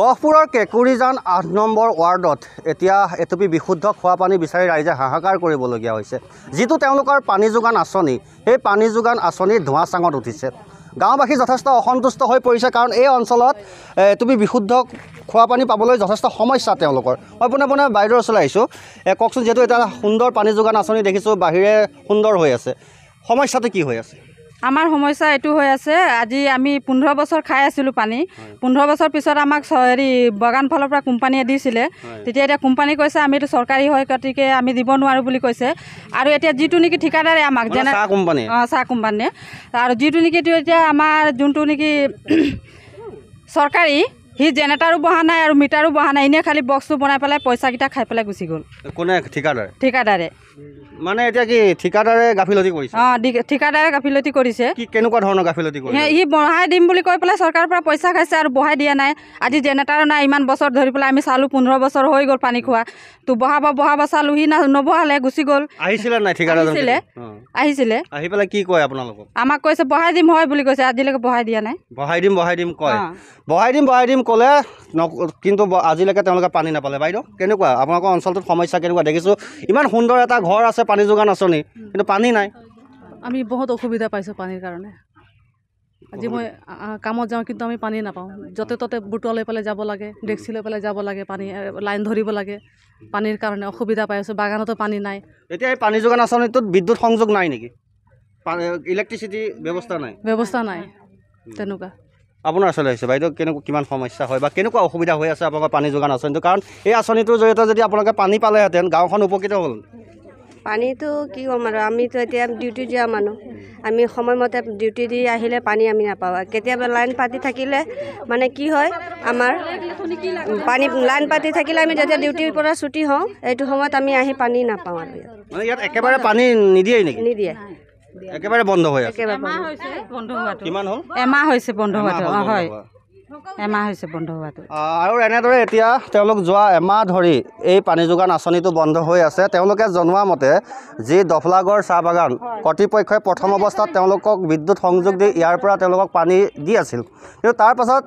গহপুৰৰ কেঁকুৰিজান আঠ নম্বৰ ৱাৰ্ডত এতিয়া এটুপি বিশুদ্ধ খোৱা পানী বিচাৰি ৰাইজে হাহাকাৰ কৰিবলগীয়া হৈছে যিটো তেওঁলোকৰ পানী যোগান আঁচনি সেই পানী যোগান আঁচনি চাঙত উঠিছে গাঁওবাসী যথেষ্ট অসন্তুষ্ট হৈ পৰিছে কাৰণ এই অঞ্চলত এটুপি বিশুদ্ধ খোৱা পানী পাবলৈ যথেষ্ট সমস্যা তেওঁলোকৰ মই পোনে পোনে বাইদেউৰ ওচৰলৈ আহিছোঁ কওকচোন যিহেতু এটা সুন্দৰ পানী যোগান আঁচনি দেখিছোঁ বাহিৰে সুন্দৰ হৈ আছে সমস্যাটো কি হৈ আছে আমাৰ সমস্যা এইটো হৈ আছে আজি আমি পোন্ধৰ বছৰ খাই আছিলোঁ পানী পোন্ধৰ বছৰ পিছত আমাক হেৰি বাগান ফালৰ পৰা কোম্পানীয়ে দিছিলে তেতিয়া এতিয়া কোম্পানীয়ে কৈছে আমিতো চৰকাৰী হয় গতিকে আমি দিব নোৱাৰোঁ বুলি কৈছে আৰু এতিয়া যিটো নেকি ঠিকাদাৰে আমাক যেনে অঁ চাহ কোম্পানীয়ে আৰু যিটো নেকি এতিয়া আমাৰ যোনটো নেকি চৰকাৰী সি জেনেটাৰো বহা নাই আৰু মিটাৰো বহা নাই এনেই খালি বক্সটো বনাই পেলাই পইচাকেইটা খাই পেলাই গুচি গ'ল কোনে ঠিকাদাৰে ঠিকাদাৰে মানে এতিয়া কি ঠিকাদাৰে গাফিলতি কৰিছে অঁ ঠিকাদাৰে গাফিলতি কৰিছে কি কেনেকুৱা ধৰণৰ গাফিলতি কৰিছে সি বহাই দিম বুলি কৈ পেলাই চৰকাৰৰ পৰা পইচা খাইছে আৰু বহাই দিয়া নাই আজি জেনেটাৰো নাই ইমান বছৰ ধৰি পেলাই আমি চালোঁ পোন্ধৰ বছৰ হৈ গ'ল পানী খোৱা তো বহাব বহাব চালোঁ সি নবহালে গুচি গ'ল আহিছিলে নাই ঠিকাদাৰ আহিছিলে আহি পেলাই কি কয় আপোনালোকক আমাক কৈছে বহাই দিম হয় বুলি কৈছে আজিলৈকে বহাই দিয়া নাই বহাই দিম বহাই দিম কয় বহাই দিম বহাই দিম ক'লে কিন্তু আজিলৈকে তেওঁলোকে পানী নাপালে বাইদেউ কেনেকুৱা আপোনালোকৰ অঞ্চলটোত সমস্যা কেনেকুৱা দেখিছোঁ ইমান সুন্দৰ এটা ঘৰ আছে পানী যোগান আঁচনি কিন্তু পানী নাই আমি বহুত অসুবিধা পাইছোঁ পানীৰ কাৰণে আজি মই কামত যাওঁ কিন্তু আমি পানী নাপাওঁ য'তে ত'তে বুটুৱা লৈ পেলাই যাব লাগে ডেক্সি লৈ পেলাই যাব লাগে পানী লাইন ধৰিব লাগে পানীৰ কাৰণে অসুবিধা পাই আছোঁ বাগানতো পানী নাই এতিয়া এই পানী যোগান আঁচনিটোত বিদ্যুৎ সংযোগ নাই নেকি ইলেক্ট্ৰিচিটি ব্যৱস্থা নাই ব্যৱস্থা নাই তেনেকুৱা আপোনাৰ আচলে হৈছে বাইদেউ কেনেকুৱা কিমান সমস্যা হয় বা কেনেকুৱা অসুবিধা হৈ আছে আপোনালোকৰ পানী যোগান আঁচনিটো কাৰণ এই আঁচনিটোৰ জৰিয়তে যদি আপোনালোকে পানী পালেহেঁতেন গাঁওখন উপকৃত হ'ল পানীটো কি ক'ম আৰু আমিতো এতিয়া ডিউটি দিয়া মানুহ আমি সময়মতে ডিউটি দি আহিলে পানী আমি নাপাওঁ কেতিয়াবা লাইন পাতি থাকিলে মানে কি হয় আমাৰ পানী লাইন পাতি থাকিলে আমি যেতিয়া ডিউটিৰ পৰা ছুটি হওঁ এইটো সময়ত আমি আহি পানী নাপাওঁ আৰু ইয়াত একেবাৰে পানী নিদিয়ে নেকি নিদিয়ে একেবাৰে বন্ধ হৈ আছে বন্ধ হোৱাটো কিমান হ'ল এমাহ হৈছে বন্ধ হোৱাটো অঁ হয় এমাহ হৈছে বন্ধ হোৱাটো আৰু এনেদৰে এতিয়া তেওঁলোক যোৱা এমাহ ধৰি এই পানী যোগান আঁচনিটো বন্ধ হৈ আছে তেওঁলোকে জনোৱা মতে যি দফলাগড় চাহ বাগান কৰ্তৃপক্ষই প্ৰথম অৱস্থাত তেওঁলোকক বিদ্যুৎ সংযোগ দি ইয়াৰ পৰা তেওঁলোকক পানী দি আছিল কিন্তু তাৰ পাছত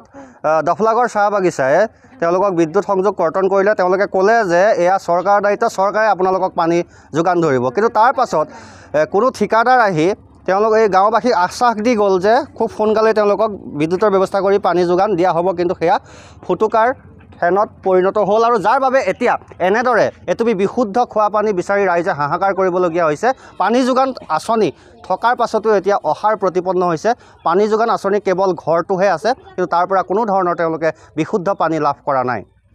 দফলাগড় চাহ বাগিচাই তেওঁলোকক বিদ্যুৎ সংযোগ কৰ্তন কৰিলে তেওঁলোকে ক'লে যে এয়া চৰকাৰৰ দায়িত্ব চৰকাৰে আপোনালোকক পানী যোগান ধৰিব কিন্তু তাৰ পাছত কোনো ঠিকাদাৰ আহি তেওঁলোক এই গাঁওবাসীক আশ্বাস দি গ'ল যে খুব সোনকালে তেওঁলোকক বিদ্যুতৰ ব্যৱস্থা কৰি পানী যোগান দিয়া হ'ব কিন্তু সেয়া ফুটুকাৰ ফেনত পৰিণত হ'ল আৰু যাৰ বাবে এতিয়া এনেদৰে এটুপি বিশুদ্ধ খোৱা পানী বিচাৰি ৰাইজে হাহাকাৰ কৰিবলগীয়া হৈছে পানী যোগান আঁচনি থকাৰ পাছতো এতিয়া অহাৰ প্ৰতিপন্ন হৈছে পানী যোগান আঁচনি কেৱল ঘৰটোহে আছে কিন্তু তাৰ পৰা কোনো ধৰণৰ তেওঁলোকে বিশুদ্ধ পানী লাভ কৰা নাই